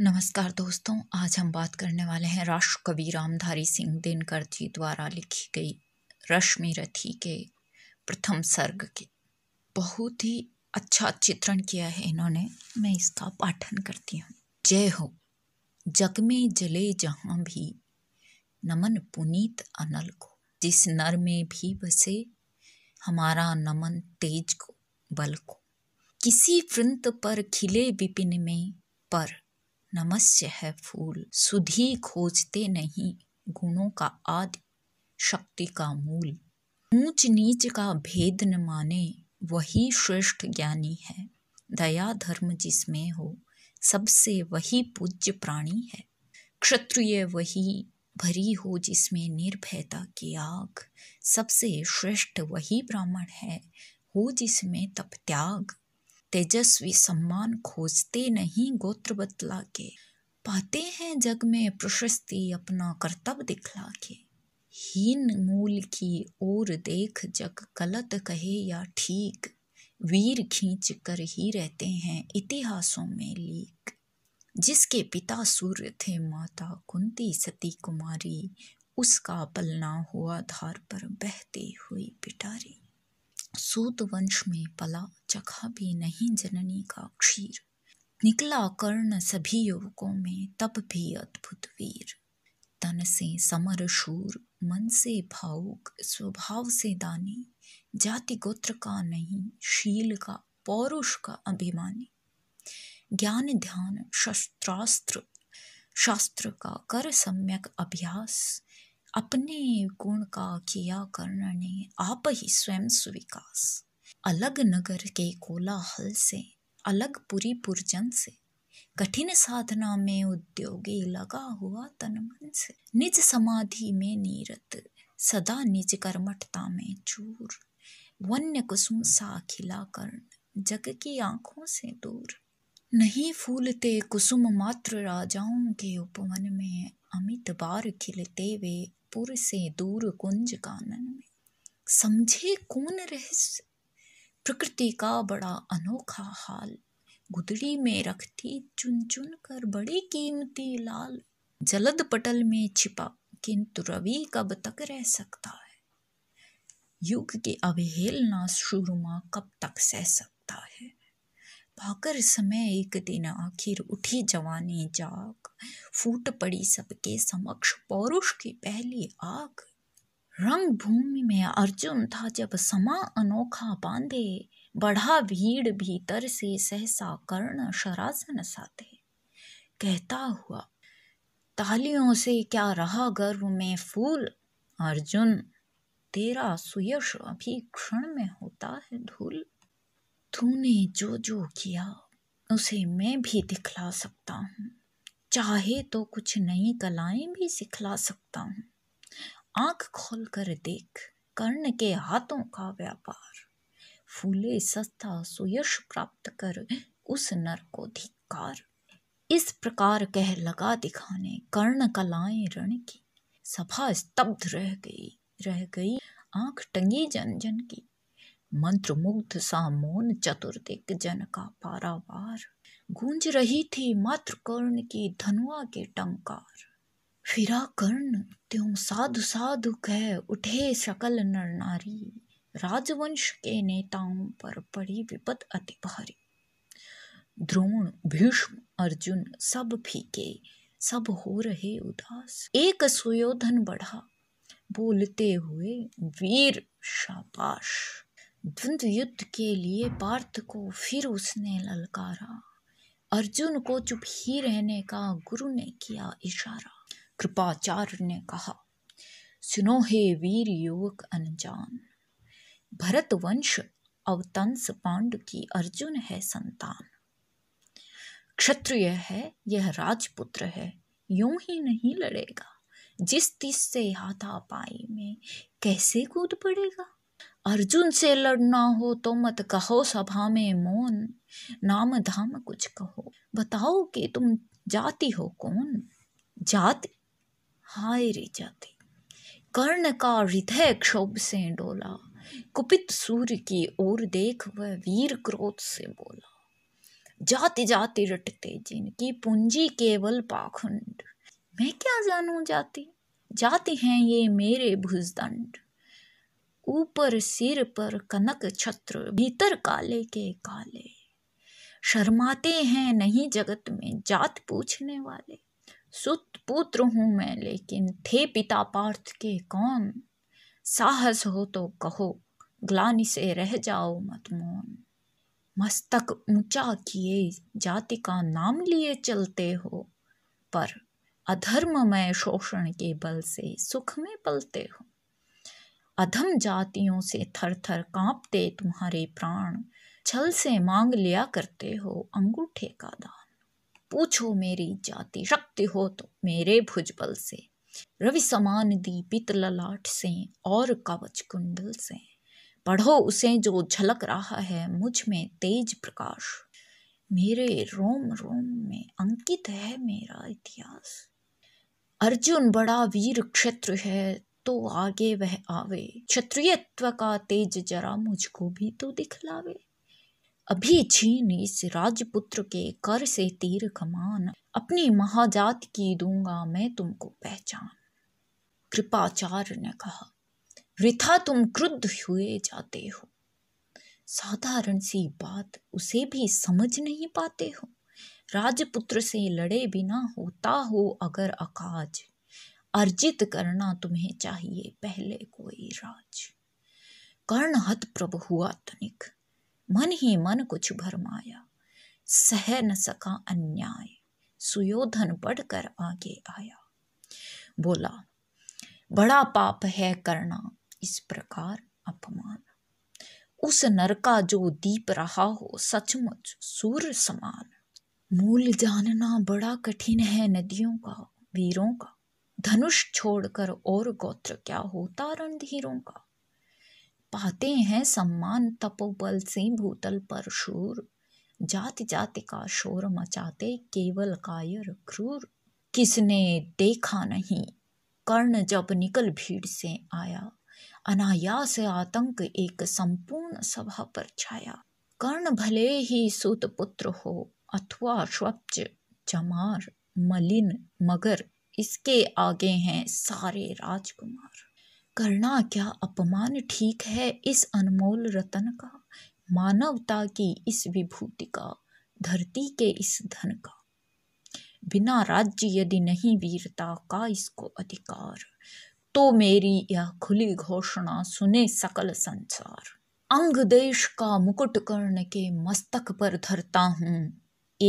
नमस्कार दोस्तों आज हम बात करने वाले हैं राष्ट्र कवि रामधारी सिंह दिनकर जी द्वारा लिखी गई रश्मि रथी के प्रथम सर्ग के बहुत ही अच्छा चित्रण किया है इन्होंने मैं इसका पाठन करती हूँ जय हो जग में जले जहाँ भी नमन पुनीत अनल को जिस नर में भी बसे हमारा नमन तेज को बल को किसी वृंत पर खिले विपिन में पर नमस्य है फूल सुधी खोजते नहीं गुणों का आदि शक्ति का मूल ऊंच नीच का भेद न माने वही श्रेष्ठ ज्ञानी है दया धर्म जिसमें हो सबसे वही पूज्य प्राणी है क्षत्रिय वही भरी हो जिसमें निर्भयता की आग सबसे श्रेष्ठ वही ब्राह्मण है हो जिसमें तप त्याग तेजस्वी सम्मान खोजते नहीं गोत्र बतला के पाते हैं जग में प्रशस्ति अपना कर्तव्य दिखला के हीन मूल की ओर देख जग गलत कहे या ठीक वीर खींच कर ही रहते हैं इतिहासों में लीक जिसके पिता सूर्य थे माता कुंती सती कुमारी उसका पलना हुआ धार पर बहती हुई पिटारी सूत वंश में पला चखा भी नहीं जननी का क्षीर निकला कर्ण सभी युवकों में तब भी अद्भुत वीर तन से समर शूर मन से भावुक स्वभाव से दानी जाति गोत्र का नहीं शील का पौरुष का अभिमानी ज्ञान ध्यान शस्त्रास्त्र शास्त्र का कर सम्यक अभ्यास अपने गुण का किया करना ने आप ही स्वयं सुविकास अलग नगर के कोलाहल से अलग पुरी पुरजन से कठिन साधना में उद्योगी लगा हुआ तन मन से निज समाधि में नीरत सदा निज कर्मठता में चूर वन्य कुसुम सा खिला कर्ण जग की आंखों से दूर नहीं फूलते कुसुम मात्र राजाओं के उपवन में अमित बार खिलते वे पुर से दूर कुंज कानन में समझे कौन रहस्य प्रकृति का बड़ा अनोखा हाल गुदड़ी में रखती चुन चुन कर बड़ी कीमती लाल जलद पटल में छिपा किंतु रवि कब तक रह सकता है युग की अवहेलना सुरमा कब तक सह सकता है भाकर समय एक दिन आखिर उठी जवानी जाग फूट पड़ी सबके समक्ष पौरुष की पहली आग रंग भूमि में अर्जुन था जब समा अनोखा बांधे बढ़ा भीड़ भीतर से सहसा कर्ण शरासन साधे कहता हुआ तालियों से क्या रहा गर्व में फूल अर्जुन तेरा सुयश अभी क्षण में होता है धूल तूने जो जो किया उसे मैं भी दिखला सकता हूँ चाहे तो कुछ नई कलाएं भी सिखला सकता हूँ आंख खोल कर देख कर्ण के हाथों का व्यापार फूले सस्ता सुयश प्राप्त कर उस नर को धिक्कार इस प्रकार कह लगा दिखाने कर्ण कलाएं रण की सभा स्तब्ध रह गई रह गई आंख टंगी जन जन की मंत्र मुग्ध सा मोन चतुर्दिक जन का पारावार गूंज रही थी मात्र कर्ण की धनुआ के टंकार फिरा कर्ण त्यों साधु साधु कह उठे सकल नर नारी राजवंश के नेताओं पर पड़ी विपत अति भारी द्रोण भीष्म अर्जुन सब फीके सब हो रहे उदास एक सुयोधन बढ़ा बोलते हुए वीर शाबाश द्वंद युद्ध के लिए पार्थ को फिर उसने ललकारा अर्जुन को चुप ही रहने का गुरु ने किया इशारा कृपाचार्य ने कहा सुनो हे वीर युवक अनजान भरत वंश अवतंस पांड की अर्जुन है संतान क्षत्रिय है यह राजपुत्र है यूं ही नहीं लड़ेगा जिस तिस से हाथापाई में कैसे कूद पड़ेगा अर्जुन से लड़ना हो तो मत कहो सभा में मौन नाम धाम कुछ कहो बताओ कि तुम जाति हो कौन जाति हाय रे जाति कर्ण का हृदय क्षोभ से डोला कुपित सूर्य की ओर देख वह वीर क्रोध से बोला जाति जाति रटते जिनकी पूंजी केवल पाखंड मैं क्या जानू जाति जाति हैं ये मेरे भुजदंड ऊपर सिर पर कनक छत्र भीतर काले के काले शर्माते हैं नहीं जगत में जात पूछने वाले सुत पुत्र हूं मैं लेकिन थे पिता पार्थ के कौन साहस हो तो कहो ग्लानि से रह जाओ मत मौन मस्तक ऊंचा किए जाति का नाम लिए चलते हो पर अधर्म में शोषण के बल से सुख में पलते हो अधम जातियों से थर थर कांपते तुम्हारे प्राण छल से मांग लिया करते हो अंगूठे का दान पूछो मेरी जाति शक्ति हो तो मेरे भुजबल से रवि समान दी पित ललाट से और कवच कुंडल से पढ़ो उसे जो झलक रहा है मुझ में तेज प्रकाश मेरे रोम रोम में अंकित है मेरा इतिहास अर्जुन बड़ा वीर क्षेत्र है तो आगे वह आवे क्षत्रियत्व का तेज जरा मुझको भी तो दिखलावे अभी छीन इस राजपुत्र के कर से तीर कमान अपनी महाजात की दूंगा मैं तुमको पहचान कृपाचार्य ने कहा वृथा तुम क्रुद्ध हुए जाते हो साधारण सी बात उसे भी समझ नहीं पाते हो राजपुत्र से लड़े बिना होता हो अगर अकाज अर्जित करना तुम्हें चाहिए पहले कोई राज कर्ण हत प्रभु हुआ तनिक मन ही मन कुछ भरमाया सह न सका अन्याय सुयोधन बढ़कर आगे आया बोला बड़ा पाप है करना इस प्रकार अपमान उस नर का जो दीप रहा हो सचमुच सूर्य समान मूल जानना बड़ा कठिन है नदियों का वीरों का धनुष छोड़कर और गोत्र क्या होता रणधीरों का पाते हैं सम्मान तपोबल से भूतल पर शूर जाति जाति का शोर मचाते केवल कायर क्रूर किसने देखा नहीं कर्ण जब निकल भीड़ से आया अनायास आतंक एक संपूर्ण सभा पर छाया कर्ण भले ही सुत पुत्र हो अथवा स्वच्छ चमार मलिन मगर इसके आगे हैं सारे राजकुमार करना क्या अपमान ठीक है इस अनमोल रतन का मानवता की इस विभूति का धरती के इस धन का बिना राज्य यदि नहीं वीरता का इसको अधिकार तो मेरी यह खुली घोषणा सुने सकल संसार अंग देश का मुकुट कर्ण के मस्तक पर धरता हूँ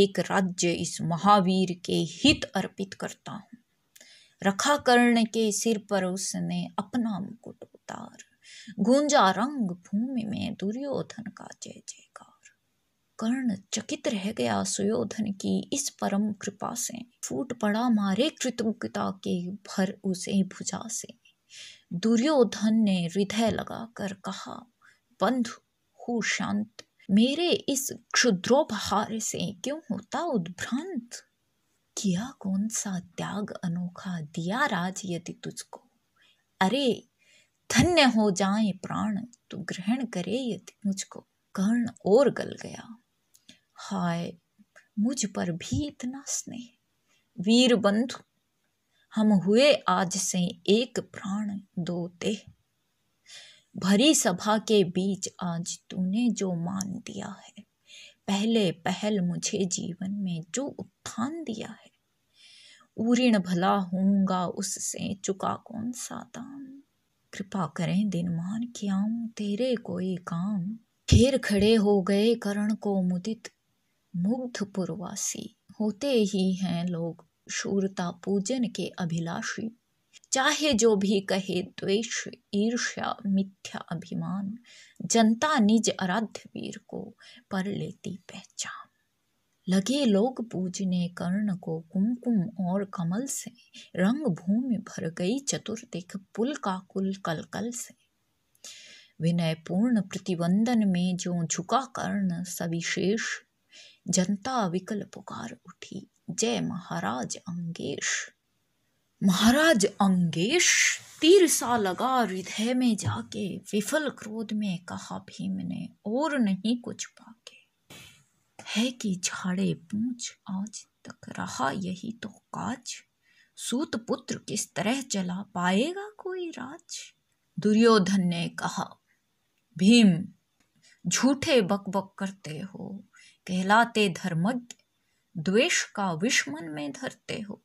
एक राज्य इस महावीर के हित अर्पित करता हूँ रखा कर्ण के सिर पर उसने अपना मुकुट उतार गूंजा रंग भूमि में दुर्योधन का जय जयकार कर्ण चकित रह गया सुयोधन की इस परम कृपा से फूट पड़ा मारे कृतज्ञता के भर उसे भुजा से दुर्योधन ने हृदय लगाकर कहा बंधु हो शांत मेरे इस क्षुद्रोपहार से क्यों होता उद्भ्रांत किया कौन सा त्याग अनोखा दिया राज यदि तुझको अरे धन्य हो जाए प्राण तू ग्रहण करे यदि मुझको कर्ण और गल गया हाय मुझ पर भी इतना स्नेह वीर बंधु हम हुए आज से एक प्राण दो ते भरी सभा के बीच आज तूने जो मान दिया है पहले पहल मुझे जीवन में जो उत्थान दिया है उरीण भला होऊंगा उससे चुका कौन सा दाम कृपा करें दिन दिनमान कियाऊं तेरे कोई काम घेर खड़े हो गए करण को मुदित मुग्ध पुरवासी होते ही हैं लोग शूरता पूजन के अभिलाषी चाहे जो भी कहे द्वेष ईर्ष्या मिथ्या अभिमान जनता निज आराध्य वीर को पर लेती पहचान लगे लोग पूजने कर्ण को कुमकुम और कमल से रंग भूमि भर गई देख पुल का कुल कल कल से विनय पूर्ण प्रतिबंधन में जो झुका कर्ण सविशेष जनता विकल पुकार उठी जय महाराज अंगेश महाराज अंगेश तीर सा लगा हृदय में जाके विफल क्रोध में कहा भीम ने और नहीं कुछ पा है कि झाड़े पूछ आज तक रहा यही तो काज सूत पुत्र किस तरह चला पाएगा कोई राज दुर्योधन ने कहा भीम झूठे बकबक करते हो कहलाते धर्मज्ञ द्वेष का विषमन में धरते हो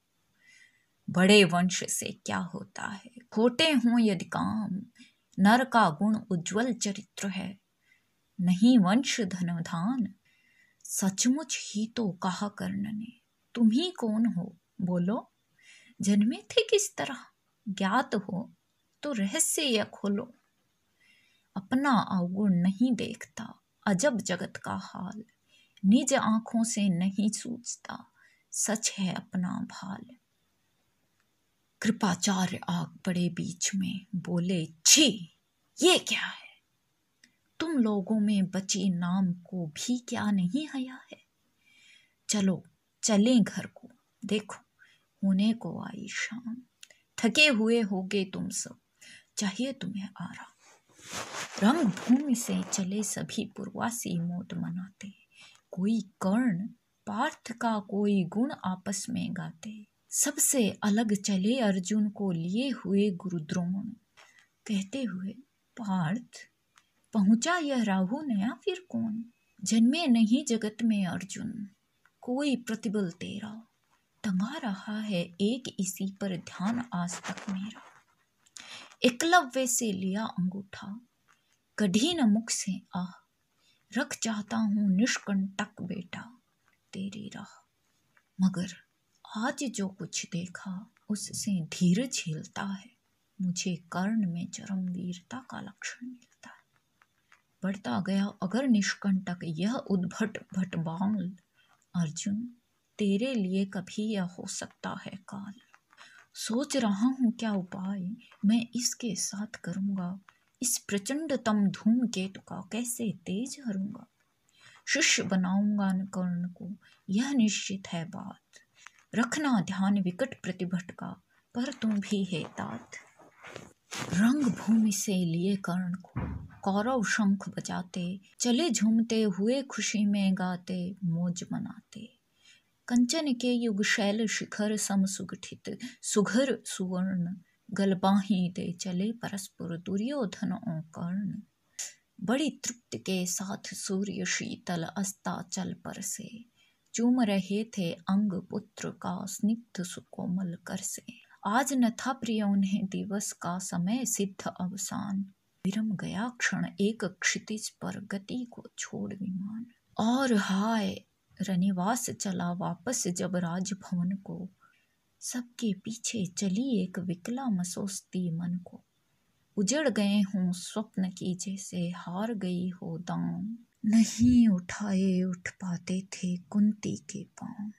बड़े वंश से क्या होता है खोटे हों यदि काम नर का गुण उज्जवल चरित्र है नहीं वंश धनधान सचमुच ही तो कहा कर्ण ने तुम ही कौन हो बोलो जन्मे थे किस तरह ज्ञात हो तो रहस्य यह खोलो अपना अवगुण नहीं देखता अजब जगत का हाल निज आंखों से नहीं सूझता सच है अपना भाल कृपाचार्य आग पड़े बीच में बोले छी ये क्या है लोगों में बचे नाम को भी क्या नहीं हया है चलो चलें घर को देखो होने को आई शाम थके हुए होगे तुम सब चाहिए तुम्हें आराम भूमि से चले सभी पूर्वासी मौत मनाते कोई कर्ण पार्थ का कोई गुण आपस में गाते सबसे अलग चले अर्जुन को लिए हुए गुरुद्रोण कहते हुए पार्थ पहुंचा यह राहु नया फिर कौन जन्मे नहीं जगत में अर्जुन कोई प्रतिबल तेरा तंगा रहा है एक इसी पर ध्यान आज तक मेरा एकलव्य से लिया अंगूठा कढ़ी न मुख से आह रख चाहता हूँ निष्कंटक बेटा तेरी राह मगर आज जो कुछ देखा उससे धीर झेलता है मुझे कर्ण में चरम वीरता का लक्षण मिला बढ़ता गया अगर निष्कंटक यह उद्भट भट बांग अर्जुन तेरे लिए कभी यह हो सकता है काल सोच रहा हूँ क्या उपाय मैं इसके साथ करूँगा इस प्रचंडतम धूमकेतु का कैसे तेज हरूंगा शिष्य बनाऊंगा कर्ण को यह निश्चित है बात रखना ध्यान विकट प्रतिभट का पर तुम भी है तात रंग भूमि से लिए कर्ण को कौरव शंख बजाते चले झूमते हुए खुशी में गाते मोज मनाते कंचन के युग शैल शिखर सम सुगठित सुघर सुवर्ण गलबाही दे चले परस्पुर दुर्योधन और कर्ण बड़ी तृप्ति के साथ सूर्य शीतल अस्ताचल पर से चूम रहे थे अंग पुत्र का स्निग्ध सुकोमल कर से आज न था प्रिय उन्हें दिवस का समय सिद्ध अवसान विरम गया क्षण एक क्षितिज पर गति को छोड़ विमान और हाय रनिवास चला वापस जब राजभवन को सबके पीछे चली एक विकला मसोस्ती मन को उजड़ गए हूँ स्वप्न की जैसे हार गई हो दाम नहीं उठाए उठ पाते थे कुंती के पांव